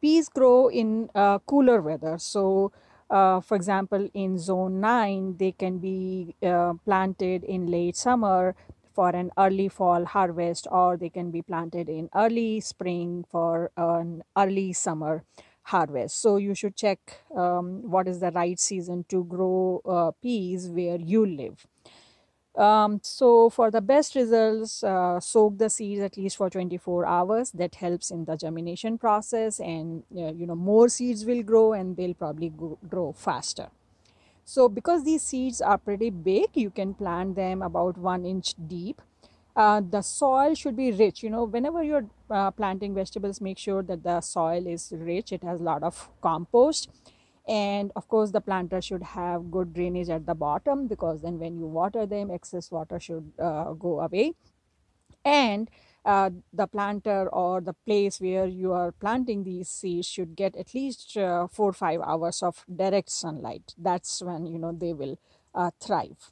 peas grow in uh, cooler weather. So, uh, for example, in zone 9, they can be uh, planted in late summer for an early fall harvest, or they can be planted in early spring for an early summer harvest. So, you should check um, what is the right season to grow uh, peas where you live. Um, so for the best results, uh, soak the seeds at least for 24 hours. That helps in the germination process and you know more seeds will grow and they'll probably grow faster. So because these seeds are pretty big, you can plant them about one inch deep. Uh, the soil should be rich. You know, whenever you're uh, planting vegetables, make sure that the soil is rich. It has a lot of compost and of course the planter should have good drainage at the bottom because then when you water them excess water should uh, go away and uh, the planter or the place where you are planting these seeds should get at least uh, four or five hours of direct sunlight that's when you know they will uh, thrive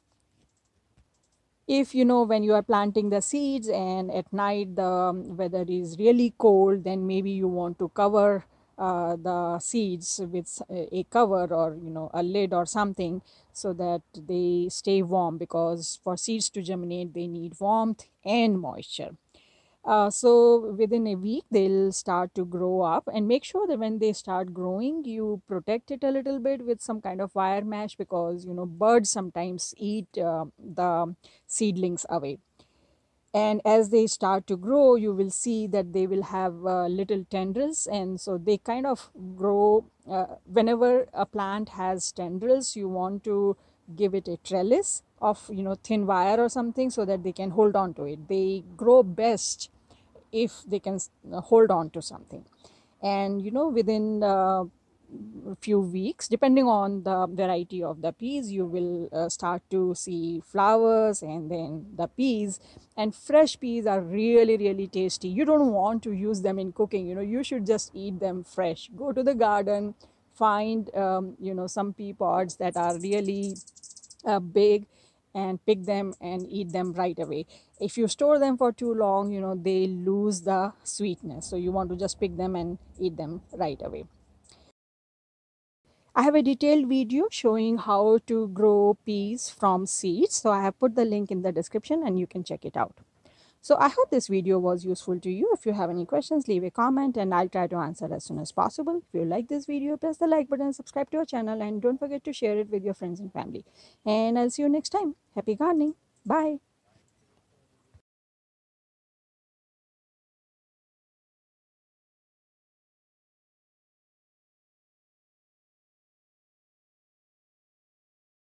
if you know when you are planting the seeds and at night the weather is really cold then maybe you want to cover uh, the seeds with a cover or you know a lid or something so that they stay warm because for seeds to germinate they need warmth and moisture uh, so within a week they'll start to grow up and make sure that when they start growing you protect it a little bit with some kind of wire mesh because you know birds sometimes eat uh, the seedlings away and as they start to grow you will see that they will have uh, little tendrils and so they kind of grow uh, whenever a plant has tendrils you want to give it a trellis of you know thin wire or something so that they can hold on to it they grow best if they can uh, hold on to something and you know within uh, few weeks depending on the variety of the peas you will uh, start to see flowers and then the peas and fresh peas are really really tasty you don't want to use them in cooking you know you should just eat them fresh go to the garden find um, you know some pea pods that are really uh, big and pick them and eat them right away if you store them for too long you know they lose the sweetness so you want to just pick them and eat them right away I have a detailed video showing how to grow peas from seeds. So I have put the link in the description and you can check it out. So I hope this video was useful to you. If you have any questions, leave a comment and I'll try to answer as soon as possible. If you like this video, press the like button, subscribe to our channel and don't forget to share it with your friends and family. And I'll see you next time. Happy gardening. Bye.